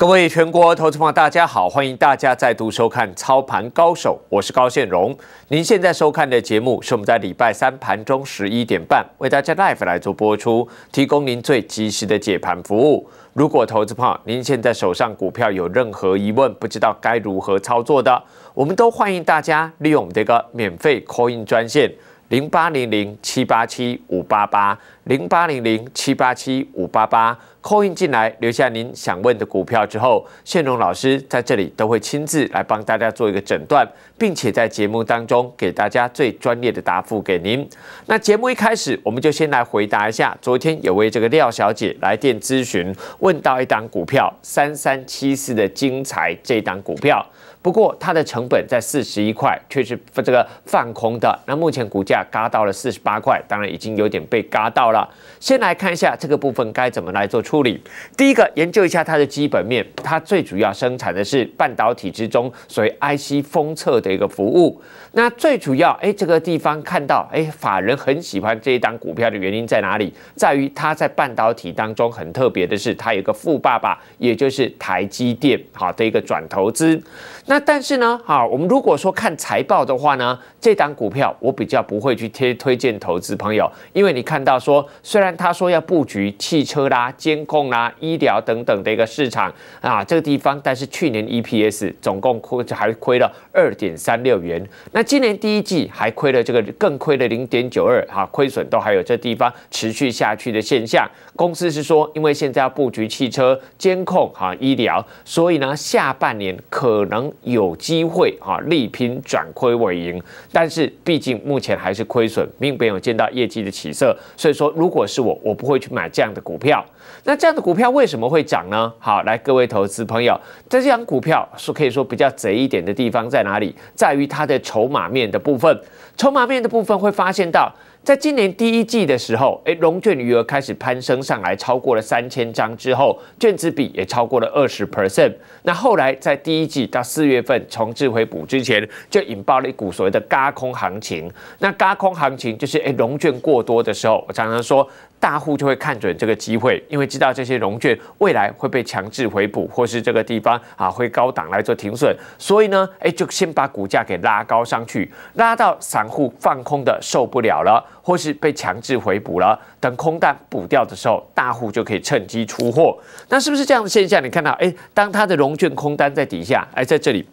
各位全国投资友，大家好，欢迎大家再度收看操盘高手，我是高现荣。您现在收看的节目是我们在礼拜三盘中十一点半为大家 live 来做播出，提供您最及时的解盘服务。如果投资友您现在手上股票有任何疑问，不知道该如何操作的，我们都欢迎大家利用我这个免费 Coin 专线。零八零零七八七五八八，零八零零七八七五八八，扣进进来，留下您想问的股票之后，宪荣老师在这里都会亲自来帮大家做一个诊断，并且在节目当中给大家最专业的答复给您。那节目一开始，我们就先来回答一下，昨天有位这个廖小姐来电咨询，问到一档股票三三七四的精彩这一档股票。不过它的成本在四十一块，却是这个放空的。那目前股价嘎到了四十八块，当然已经有点被嘎到了。先来看一下这个部分该怎么来做处理。第一个，研究一下它的基本面。它最主要生产的是半导体之中所谓 IC 封测的一个服务。那最主要，哎，这个地方看到，哎，法人很喜欢这一档股票的原因在哪里？在于它在半导体当中很特别的是，它有个富爸爸，也就是台积电，好，的一个转投资。那但是呢，好，我们如果说看财报的话呢，这档股票我比较不会去贴推荐投资朋友，因为你看到说，虽然他说要布局汽车啦、监控啦、医疗等等的一个市场啊，这个地方，但是去年 EPS 总共亏还亏了二点三六元。那那今年第一季还亏了，这个更亏了零点九二，哈，亏损都还有这地方持续下去的现象。公司是说，因为现在要布局汽车、监控、哈、医疗，所以呢，下半年可能有机会，哈，力拼转亏为盈。但是毕竟目前还是亏损，并没有见到业绩的起色。所以说，如果是我，我不会去买这样的股票。那这样的股票为什么会涨呢？好，来各位投资朋友，在这张股票是可以说比较贼一点的地方在哪里？在于它的筹码面的部分，筹码面的部分会发现到，在今年第一季的时候，哎，融券余额开始攀升上来，超过了三千张之后，券子比也超过了二十 percent。那后来在第一季到四月份重置回补之前，就引爆了一股所谓的轧空行情。那轧空行情就是，哎，融券过多的时候，我常常说。大户就会看准这个机会，因为知道这些融券未来会被强制回补，或是这个地方啊会高档来做停损，所以呢，哎，就先把股价给拉高上去，拉到散户放空的受不了了，或是被强制回补了，等空单补掉的时候，大户就可以趁机出货。那是不是这样的现象？你看到，哎，当它的融券空单在底下，哎，在这里。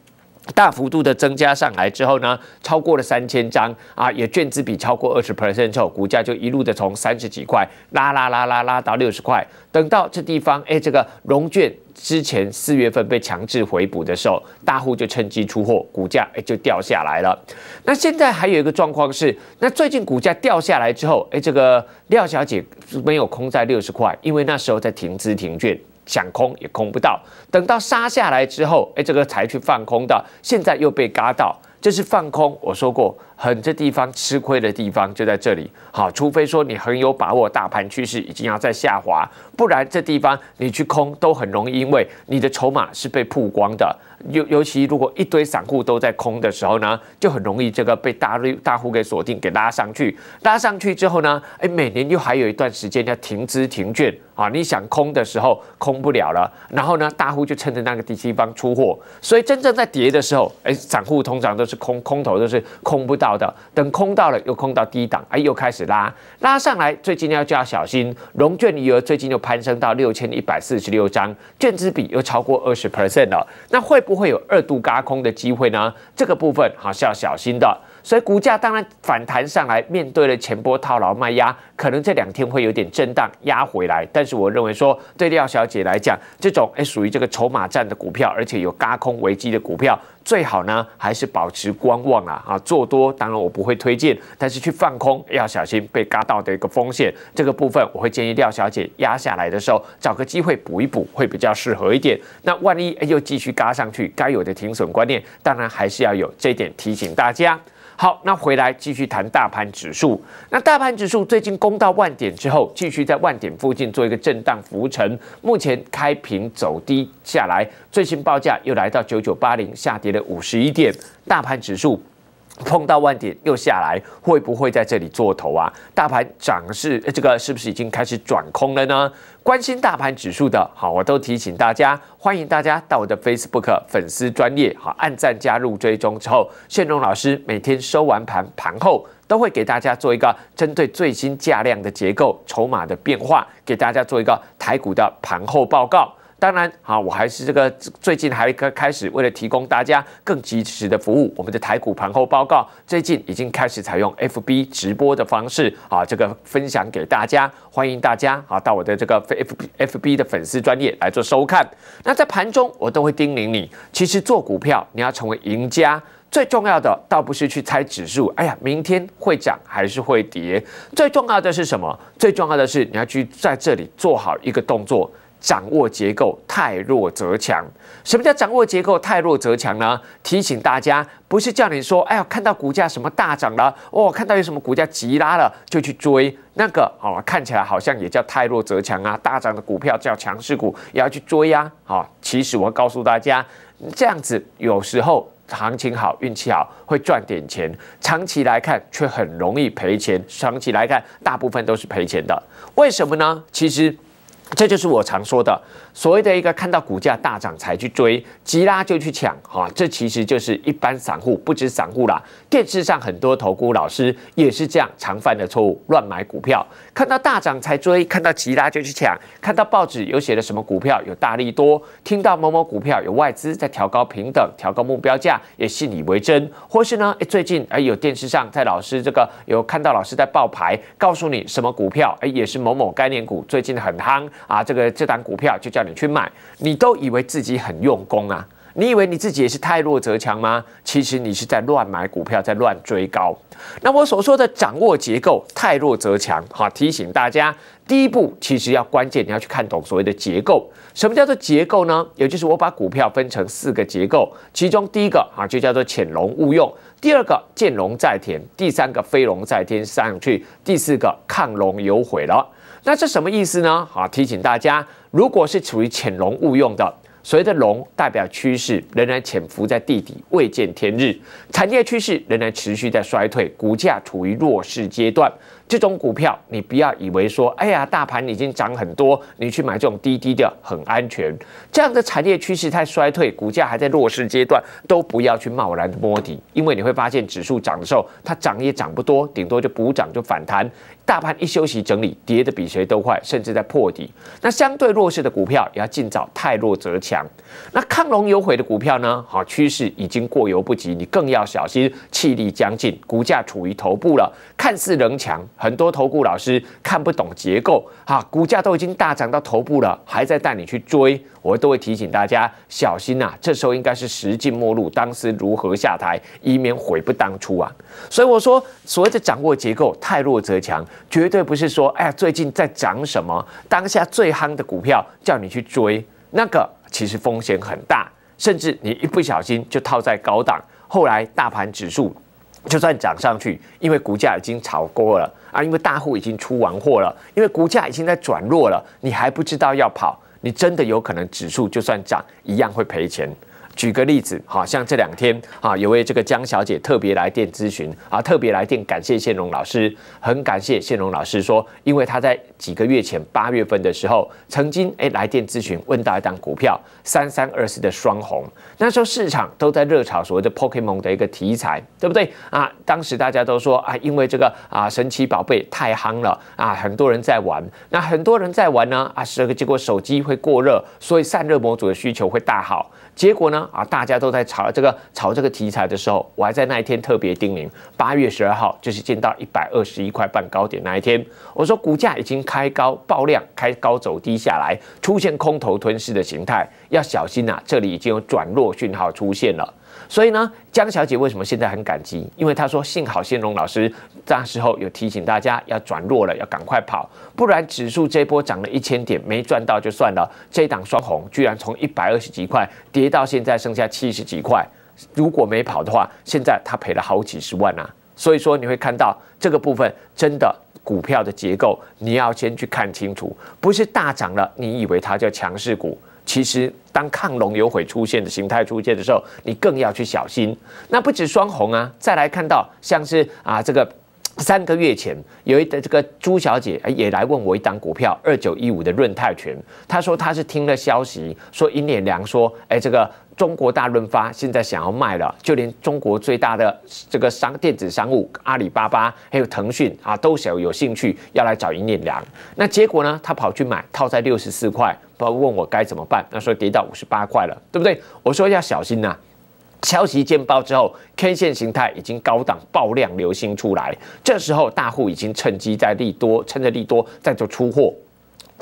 大幅度的增加上来之后呢，超过了三千张啊，也券资比超过二十之后，股价就一路的从三十几块拉拉拉拉拉到六十块。等到这地方，哎，这个融券之前四月份被强制回补的时候，大户就趁机出货，股价哎就掉下来了。那现在还有一个状况是，那最近股价掉下来之后，哎，这个廖小姐没有空在六十块，因为那时候在停资停券。想空也空不到，等到杀下来之后，哎，这个才去放空的。现在又被嘎到，这是放空。我说过，很这地方吃亏的地方就在这里。好，除非说你很有把握，大盘趋势已经要在下滑，不然这地方你去空都很容易，因为你的筹码是被曝光的。尤尤其如果一堆散户都在空的时候呢，就很容易这个被大绿大户给锁定，给拉上去。拉上去之后呢，哎，每年又还有一段时间叫停资停券啊。你想空的时候空不了了，然后呢，大户就趁着那个地方出货。所以真正在跌的时候，哎，散户通常都是空空头都是空不到的。等空到了又空到低档，哎，又开始拉拉上来。最近要就要小心，融券余额最近又攀升到六千一百四十六张，券资比又超过二十 percent 了。那会。不会有二度轧空的机会呢？这个部分还是要小心的。所以股价当然反弹上来，面对了前波套牢卖压，可能这两天会有点震荡压回来。但是我认为说，对廖小姐来讲，这种哎属于这个筹码战的股票，而且有嘎空危机的股票，最好呢还是保持观望啊啊，做多当然我不会推荐，但是去放空要小心被嘎到的一个风险。这个部分我会建议廖小姐压下来的时候，找个机会补一补会比较适合一点。那万一又继续嘎上去，该有的停损观念当然还是要有。这一点提醒大家。好，那回来继续谈大盘指数。那大盘指数最近攻到万点之后，继续在万点附近做一个震荡浮沉。目前开平走低下来，最新报价又来到九九八零，下跌了五十一点。大盘指数。碰到万点又下来，会不会在这里做头啊？大盘涨势，这个是不是已经开始转空了呢？关心大盘指数的好，我都提醒大家，欢迎大家到我的 Facebook 粉丝专业，好按赞加入追踪之后，线荣老师每天收完盘盘后，都会给大家做一个针对最新价量的结构、筹码的变化，给大家做一个台股的盘后报告。当然啊，我还是这个最近还开开始为了提供大家更及时的服务，我们的台股盘后报告最近已经开始采用 F B 直播的方式啊，这个分享给大家，欢迎大家啊到我的这个 F F B 的粉丝专业来做收看。那在盘中我都会叮咛你，其实做股票你要成为赢家，最重要的倒不是去猜指数，哎呀，明天会涨还是会跌，最重要的是什么？最重要的是你要去在这里做好一个动作。掌握结构，太弱则强。什么叫掌握结构，太弱则强呢？提醒大家，不是叫你说，哎呀，看到股价什么大涨了，哦，看到有什么股价急拉了，就去追那个哦，看起来好像也叫太弱则强啊。大涨的股票叫强势股，也要去追啊。好，其实我告诉大家，这样子有时候行情好，运气好会赚点钱，长期来看却很容易赔钱。长期来看，大部分都是赔钱的。为什么呢？其实。这就是我常说的所谓的一个看到股价大涨才去追，急拉就去抢啊！这其实就是一般散户，不止散户啦，电视上很多投顾老师也是这样常犯的错误，乱买股票，看到大涨才追，看到急拉就去抢，看到报纸有写的什么股票有大力多，听到某某股票有外资在调高平等调高目标价，也信以为真，或是呢，最近哎有电视上在老师这个有看到老师在报牌，告诉你什么股票，哎也是某某概念股最近很夯。啊，这个这单股票就叫你去买，你都以为自己很用功啊？你以为你自己也是太弱则强吗？其实你是在乱买股票，在乱追高。那我所说的掌握结构，太弱则强，好提醒大家，第一步其实要关键，你要去看懂所谓的结构。什么叫做结构呢？也就是我把股票分成四个结构，其中第一个啊就叫做潜龙勿用，第二个见龙在田，第三个飞龙在天上去，第四个亢龙有悔了。那是什么意思呢？好，提醒大家，如果是处于潜龙勿用的，所谓的龙代表趋势仍然潜伏在地底，未见天日，产业趋势仍然持续在衰退，股价处于弱势阶段。这种股票，你不要以为说，哎呀，大盘已经涨很多，你去买这种低低的很安全。这样的产业趋势太衰退，股价还在弱势阶段，都不要去贸然摸底，因为你会发现指数涨的时候，它涨也涨不多，顶多就补涨就反弹。大盘一休息整理，跌的比谁都快，甚至在破底。那相对弱势的股票，也要尽早太弱则强。那抗龙有悔的股票呢？好，趋势已经过犹不及，你更要小心，气力将近，股价处于头部了，看似仍强。很多投顾老师看不懂结构啊，股价都已经大涨到头部了，还在带你去追，我都会提醒大家小心呐。这时候应该是时近末路，当时如何下台，以免悔不当初啊。所以我说，所谓的掌握结构，太弱则强，绝对不是说哎呀最近在涨什么，当下最夯的股票叫你去追，那个其实风险很大，甚至你一不小心就套在高档，后来大盘指数就算涨上去，因为股价已经炒过了。啊，因为大户已经出完货了，因为股价已经在转弱了，你还不知道要跑，你真的有可能指数就算涨，一样会赔钱。举个例子，好像这两天啊，有位这个江小姐特别来电咨询啊，特别来电感谢谢荣老师，很感谢谢荣老师说，因为他在几个月前八月份的时候，曾经哎来电咨询，问到一档股票三三二四的双红，那时候市场都在热炒所谓的 Pokemon 的一个题材，对不对啊？当时大家都说啊，因为这个啊神奇宝贝太夯了啊，很多人在玩，那很多人在玩呢啊，是个结果手机会过热，所以散热模组的需求会大好。结果呢？啊，大家都在炒这个炒这个题材的时候，我还在那一天特别叮咛，八月十二号就是见到一百二十一块半高点那一天，我说股价已经开高爆量，开高走低下来，出现空头吞噬的形态。要小心呐，这里已经有转弱讯号出现了。所以呢，江小姐为什么现在很感激？因为她说幸好先龙老师那时候有提醒大家要转弱了，要赶快跑，不然指数这波涨了一千点没赚到就算了，这档双红居然从一百二十几块跌到现在剩下七十几块。如果没跑的话，现在他赔了好几十万啊。所以说你会看到这个部分真的股票的结构，你要先去看清楚，不是大涨了你以为它叫强势股。其实，当抗龙有悔出现的形态出现的时候，你更要去小心。那不止双红啊，再来看到像是啊，这个三个月前有一个这个朱小姐，也来问我一档股票二九一五的润泰拳，她说她是听了消息说银联良说，哎，这个。中国大润发现在想要卖了，就连中国最大的这个商电子商务阿里巴巴，还有腾讯啊，都想有兴趣要来找银念良。那结果呢？他跑去买，套在六十四块，问我该怎么办？那说跌到五十八块了，对不对？我说要小心呐。消息见报之后，K 线形态已经高档爆量流星出来，这时候大户已经趁机在利多，趁着利多在做出货。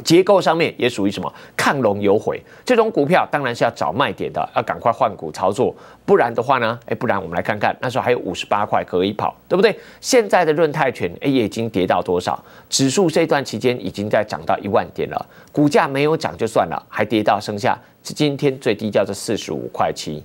结构上面也属于什么抗龙有悔这种股票，当然是要找卖点的，要赶快换股操作，不然的话呢？哎，不然我们来看看，那时候还有五十八块可以跑，对不对？现在的润泰拳哎，已经跌到多少？指数这段期间已经在涨到一万点了，股价没有涨就算了，还跌到剩下今天最低叫做四十五块七。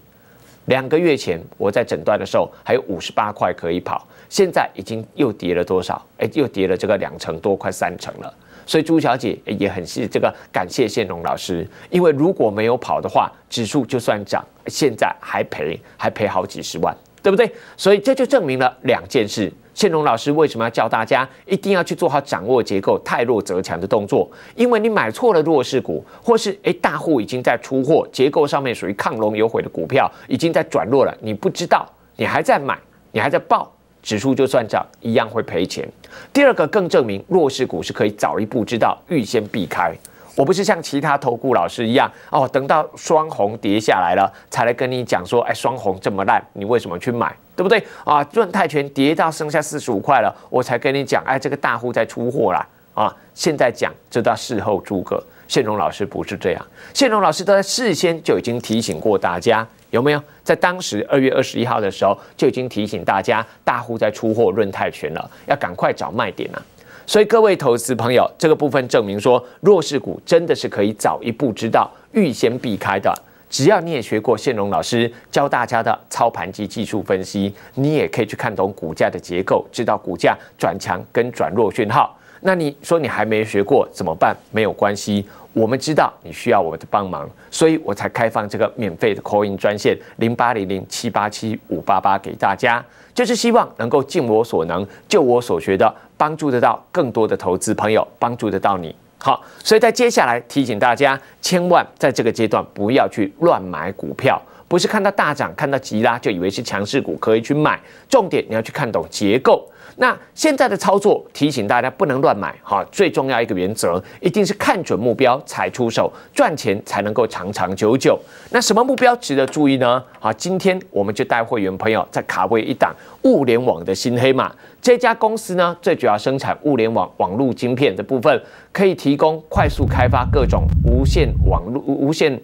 两个月前我在诊断的时候还有五十八块可以跑，现在已经又跌了多少？哎，又跌了这个两成多，快三成了。所以朱小姐也很是这个感谢谢龙老师，因为如果没有跑的话，指数就算涨，现在还赔，还赔好几十万，对不对？所以这就证明了两件事：谢龙老师为什么要教大家一定要去做好掌握结构，太弱则强的动作？因为你买错了弱势股，或是哎大户已经在出货，结构上面属于抗龙有悔的股票已经在转弱了，你不知道，你还在买，你还在报，指数就算涨，一样会赔钱。第二个更证明弱势股是可以早一步知道，预先避开。我不是像其他投顾老师一样，哦，等到双红跌下来了，才来跟你讲说，哎，双红这么烂，你为什么去买，对不对？啊，润泰拳跌到剩下四十五块了，我才跟你讲，哎，这个大户在出货啦。啊，现在讲，这叫事后诸葛。线荣老师不是这样，线荣老师都在事先就已经提醒过大家有没有？在当时二月二十一号的时候就已经提醒大家，大户在出货润泰拳了，要赶快找卖点呐。所以各位投资朋友，这个部分证明说弱势股真的是可以早一步知道，预先避开的。只要你也学过线荣老师教大家的操盘及技术分析，你也可以去看懂股价的结构，知道股价转强跟转弱讯号。那你说你还没学过怎么办？没有关系。我们知道你需要我的帮忙，所以我才开放这个免费的 Coin 专线零八零零七八七五八八给大家，就是希望能够尽我所能，就我所学的，帮助得到更多的投资朋友，帮助得到你。好，所以在接下来提醒大家，千万在这个阶段不要去乱买股票，不是看到大涨、看到急拉就以为是强势股可以去买，重点你要去看懂结构。那现在的操作提醒大家不能乱买哈，最重要一个原则一定是看准目标才出手，赚钱才能够长长久久。那什么目标值得注意呢？啊，今天我们就带会员朋友在卡位一档物联网的新黑马，这家公司呢，最主要生产物联网网络晶片的部分，可以提供快速开发各种无线网络无线。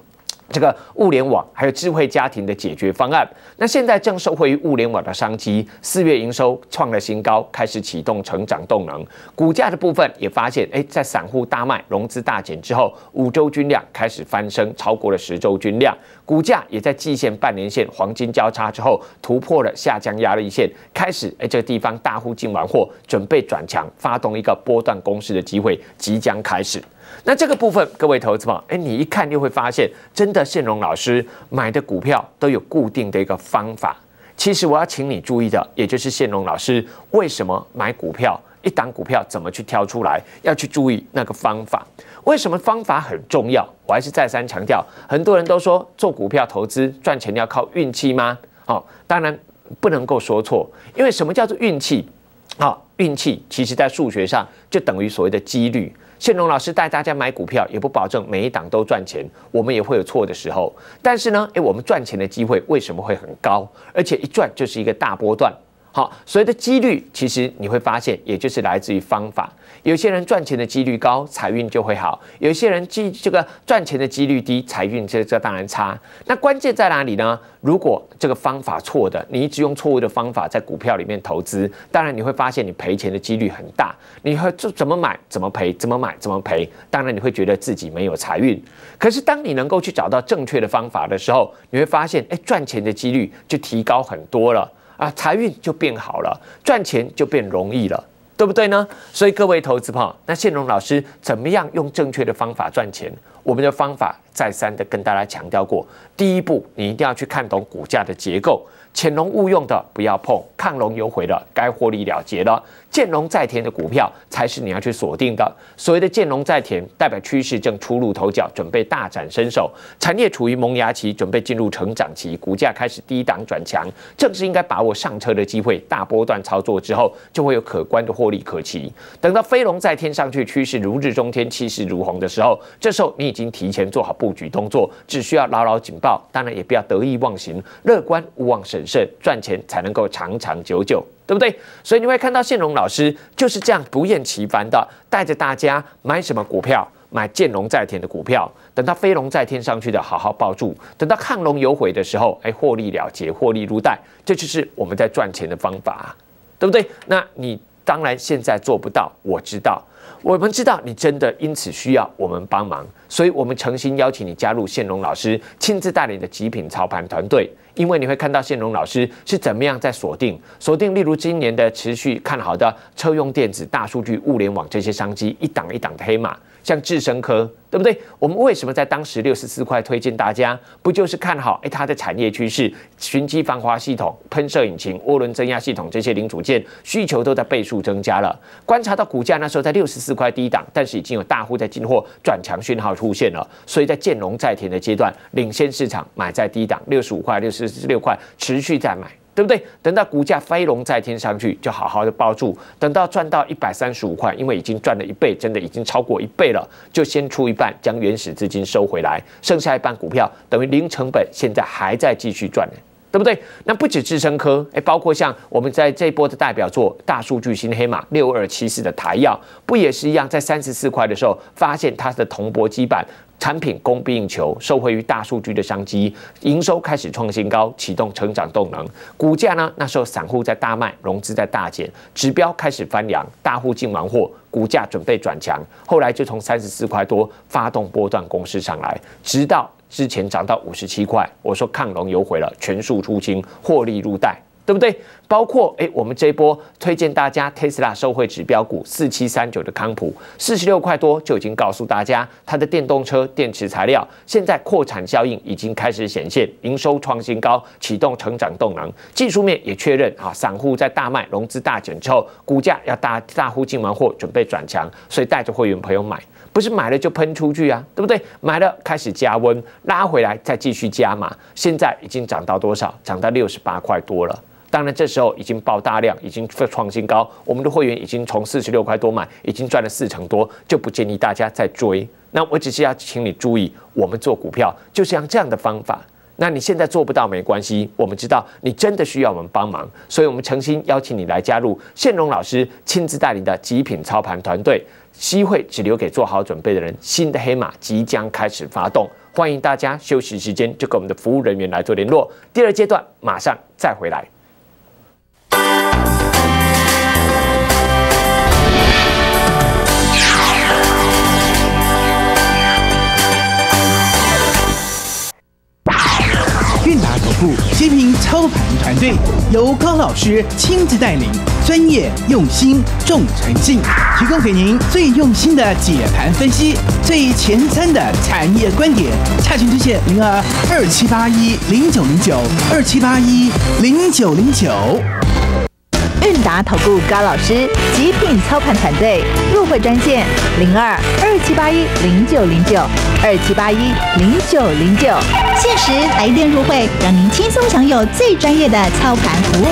这个物联网还有智慧家庭的解决方案，那现在正受惠于物联网的商机，四月营收创了新高，开始启动成长动能。股价的部分也发现，哎，在散户大卖、融资大减之后，五周均量开始翻升，超过了十周均量。股价也在季线、半年线黄金交叉之后，突破了下降压力线，开始，哎，这个地方大户进完货，准备转强，发动一个波段攻势的机会即将开始。那这个部分，各位投资宝，哎，你一看就会发现，真的线荣老师买的股票都有固定的一个方法。其实我要请你注意的，也就是线荣老师为什么买股票，一档股票怎么去挑出来，要去注意那个方法。为什么方法很重要？我还是再三强调，很多人都说做股票投资赚钱要靠运气吗？好，当然不能够说错。因为什么叫做运气？哦，运气其实在数学上就等于所谓的几率。谢龙老师带大家买股票，也不保证每一档都赚钱，我们也会有错的时候。但是呢，诶，我们赚钱的机会为什么会很高？而且一赚就是一个大波段。好，所谓的几率，其实你会发现，也就是来自于方法。有些人赚钱的几率高，财运就会好；有些人几这个赚钱的几率低，财运这这当然差。那关键在哪里呢？如果这个方法错的，你一直用错误的方法在股票里面投资，当然你会发现你赔钱的几率很大。你会就怎么买怎么赔，怎么买怎么赔，当然你会觉得自己没有财运。可是当你能够去找到正确的方法的时候，你会发现，哎，赚钱的几率就提高很多了。啊，财运就变好了，赚钱就变容易了，对不对呢？所以各位投资朋友，那谢龙老师怎么样用正确的方法赚钱？我们的方法。再三的跟大家强调过，第一步你一定要去看懂股价的结构，潜龙勿用的不要碰，亢龙有悔的该获利了结了，见龙在田的股票才是你要去锁定的。所谓的见龙在田，代表趋势正初露头角，准备大展身手，产业处于萌芽期，准备进入成长期，股价开始低档转强，正是应该把握上车的机会。大波段操作之后，就会有可观的获利可期。等到飞龙在天上去，趋势如日中天，气势如虹的时候，这时候你已经提前做好布局动作只需要牢牢警报，当然也不要得意忘形，乐观勿忘审慎，赚钱才能够长长久久，对不对？所以你会看到建龙老师就是这样不厌其烦的带着大家买什么股票，买建龙在天的股票，等到飞龙在天上去的好好抱住，等到亢龙有悔的时候，哎，获利了结，获利入带，这就是我们在赚钱的方法，对不对？那你。当然，现在做不到。我知道，我们知道你真的因此需要我们帮忙，所以我们诚心邀请你加入线荣老师亲自带领的极品操盘团队，因为你会看到线荣老师是怎么样在锁定锁定，例如今年的持续看好的车用电子、大数据、物联网这些商机，一档一档的黑马。像智深科，对不对？我们为什么在当时六十四块推荐大家？不就是看好哎它的产业趋势，寻机防滑系统、喷射引擎、涡轮增压系统这些零组件需求都在倍数增加了。观察到股价那时候在六十四块低档，但是已经有大户在进货，转强讯号出现了。所以在建龙在填的阶段，领先市场买在低档六十五块、六十六块，持续在买。对不对？等到股价飞龙在天上去，就好好的抱住。等到赚到一百三十五块，因为已经赚了一倍，真的已经超过一倍了，就先出一半，将原始资金收回来，剩下一半股票等于零成本，现在还在继续赚呢，对不对？那不止智升科，哎，包括像我们在这波的代表作大数据新黑马六二七四的台药，不也是一样，在三十四块的时候发现它的铜箔基板。产品供不应求，受惠于大数据的商机，营收开始创新高，启动成长动能。股价呢？那时候散户在大卖，融资在大减，指标开始翻扬，大户进完货，股价准备转强。后来就从三十四块多发动波段攻势上来，直到之前涨到五十七块。我说抗龙有回了，全数出清，获利入袋。对不对？包括诶，我们这波推荐大家 Tesla 收惠指标股四七三九的康普，四十六块多就已经告诉大家，它的电动车电池材料现在扩产效应已经开始显现，营收创新高，启动成长动能。技术面也确认啊，散户在大卖融资大减之后，股价要大大户进完货准备转强，所以带着会员朋友买，不是买了就喷出去啊，对不对？买了开始加温，拉回来再继续加码，现在已经涨到多少？涨到六十八块多了。当然，这时候已经爆大量，已经创新高。我们的会员已经从四十六块多买，已经赚了四成多，就不建议大家再追。那我只是要请你注意，我们做股票就像这样的方法。那你现在做不到没关系，我们知道你真的需要我们帮忙，所以我们诚心邀请你来加入宪荣老师亲自带领的极品操盘团队。机会只留给做好准备的人，新的黑马即将开始发动，欢迎大家休息时间就跟我们的服务人员来做联络。第二阶段马上再回来。操盘团队由高老师亲自带领，专业、用心、重诚信，提供给您最用心的解盘分析，最前瞻的产业观点。查询推荐零二二七八一零九零九二七八一零九零九。韵达投顾高老师，极品操盘团队入会专线零二二七八一零九零九二七八一零九零九，限时来电入会，让您轻松享有最专业的操盘服务。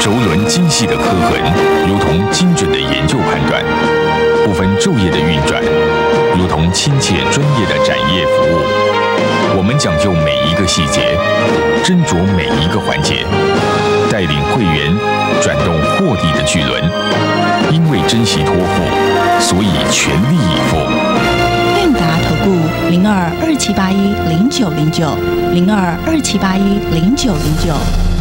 轴轮精细的刻痕，如同精准的研究判断；不分昼夜的运转，如同亲切专业的展业服务。我们讲究每一个细节，斟酌每一个环节。带领会员转动获利的巨轮，因为珍惜托付，所以全力以赴。韵达投顾零二二七八一零九零九零二二七八一零九零九。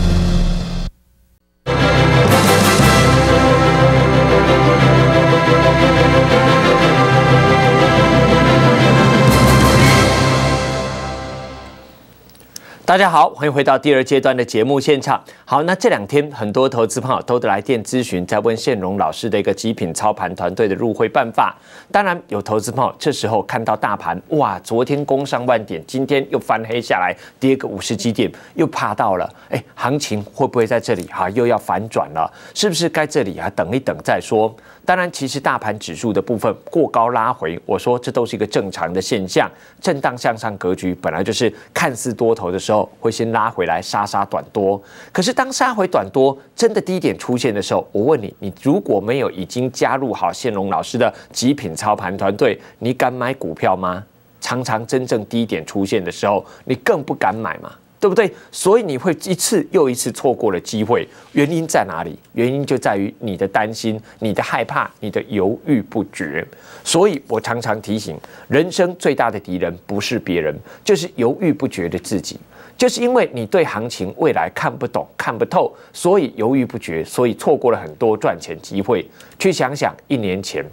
大家好，欢迎回到第二阶段的节目现场。好，那这两天很多投资朋友都来电咨询，在问线荣老师的一个极品操盘团队的入会办法。当然，有投资朋友这时候看到大盘，哇，昨天攻上万点，今天又翻黑下来，跌个五十几点，又怕到了。哎，行情会不会在这里啊？又要反转了？是不是该这里啊？等一等再说。当然，其实大盘指数的部分过高拉回，我说这都是一个正常的现象，震荡向上格局本来就是看似多头的时候会先拉回来杀杀短多，可是当杀回短多真的低点出现的时候，我问你，你如果没有已经加入好现龙老师的极品操盘团队，你敢买股票吗？常常真正低点出现的时候，你更不敢买嘛。对不对？所以你会一次又一次错过了机会，原因在哪里？原因就在于你的担心、你的害怕、你的犹豫不决。所以我常常提醒，人生最大的敌人不是别人，就是犹豫不决的自己。就是因为你对行情未来看不懂、看不透，所以犹豫不决，所以错过了很多赚钱机会。去想想，一年前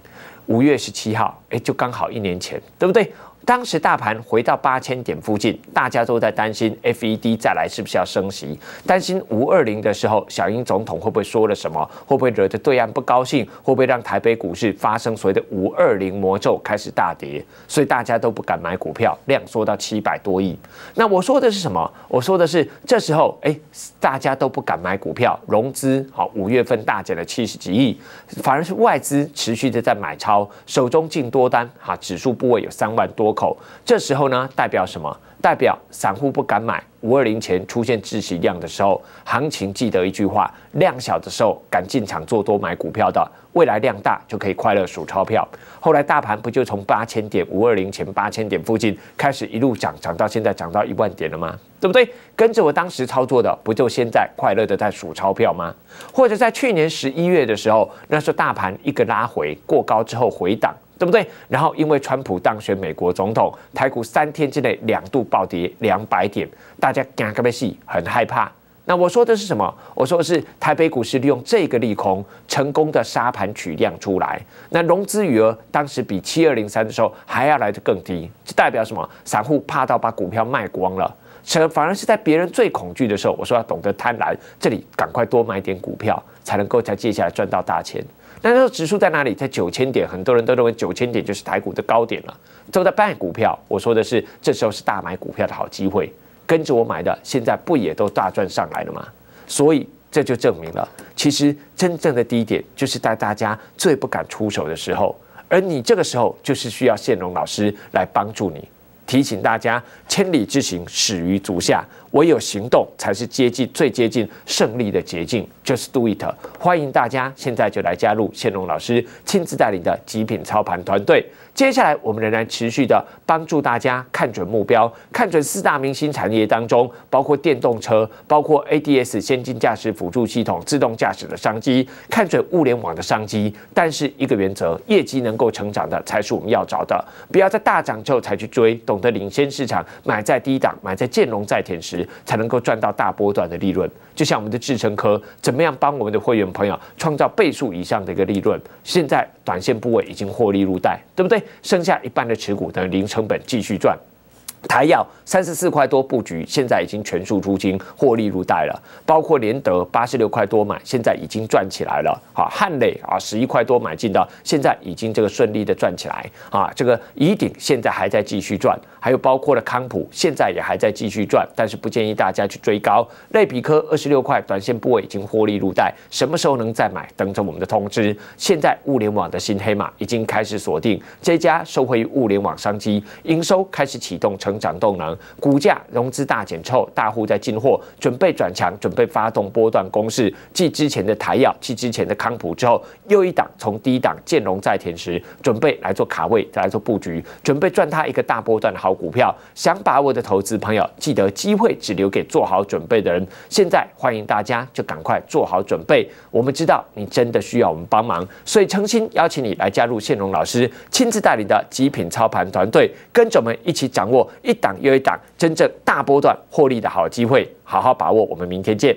五月十七号，哎，就刚好一年前，对不对？当时大盘回到八千点附近，大家都在担心 FED 再来是不是要升息，担心五二零的时候小英总统会不会说了什么，会不会惹得对岸不高兴，会不会让台北股市发生所谓的五二零魔咒开始大跌，所以大家都不敢买股票，量缩到七百多亿。那我说的是什么？我说的是这时候，哎，大家都不敢买股票融资，好，五月份大减了七十几亿，反而是外资持续的在买超，手中进多单，哈，指数部位有三万多。口，这时候呢，代表什么？代表散户不敢买。五二零前出现窒息量的时候，行情记得一句话：量小的时候敢进场做多买股票的，未来量大就可以快乐数钞票。后来大盘不就从八千点五二零前八千点附近开始一路涨，涨到现在涨到一万点了吗？对不对？跟着我当时操作的，不就现在快乐的在数钞票吗？或者在去年十一月的时候，那时候大盘一个拉回过高之后回档。对不对？然后因为川普当选美国总统，台股三天之内两度暴跌两百点，大家干戈变戏，很害怕。那我说的是什么？我说是台北股市利用这个利空，成功的杀盘取量出来。那融资余额当时比七二零三的时候还要来得更低，这代表什么？散户怕到把股票卖光了，反而是在别人最恐惧的时候，我说要懂得贪婪，这里赶快多买点股票，才能够在接下来赚到大钱。那时候指数在哪里？在九千点，很多人都认为九千点就是台股的高点了，都在办股票。我说的是，这时候是大买股票的好机会，跟着我买的现在不也都大赚上来了吗？所以这就证明了，其实真正的低点就是在大家最不敢出手的时候，而你这个时候就是需要谢荣老师来帮助你，提醒大家：千里之行，始于足下。唯有行动才是接近最接近胜利的捷径。Just do it！欢迎大家现在就来加入谢龙老师亲自带领的极品操盘团队。接下来我们仍然持续的帮助大家看准目标，看准四大明星产业当中，包括电动车，包括 ADS 先进驾驶辅助系统、自动驾驶的商机，看准物联网的商机。但是一个原则，业绩能够成长的才是我们要找的，不要在大涨之后才去追，懂得领先市场，买在低档，买在建龙在田时。才能够赚到大波段的利润，就像我们的智诚科，怎么样帮我们的会员朋友创造倍数以上的一个利润？现在短线部位已经获利入袋，对不对？剩下一半的持股等于零成本继续赚。台药三十四块多布局，现在已经全数出金，获利入袋了。包括联德八十六块多买，现在已经赚起来了。啊，汉磊啊十一块多买进的，现在已经这个顺利的赚起来。啊，这个怡鼎现在还在继续赚，还有包括了康普，现在也还在继续赚。但是不建议大家去追高。类比科二十六块，短线部位已经获利入袋，什么时候能再买？等着我们的通知。现在物联网的新黑马已经开始锁定，这家收回物联网商机，营收开始启动成。成长动能，股价融资大减之后，大户在进货，准备转强，准备发动波段攻势。继之前的台药，继之前的康普之后，又一档从低档建融在填时，准备来做卡位，再来做布局，准备赚它一个大波段的好股票。想把我的投资朋友记得，机会只留给做好准备的人。现在欢迎大家就赶快做好准备。我们知道你真的需要我们帮忙，所以诚心邀请你来加入建融老师亲自带领的极品操盘团队，跟着我们一起掌握。一档又一档，真正大波段获利的好机会，好好把握。我们明天见。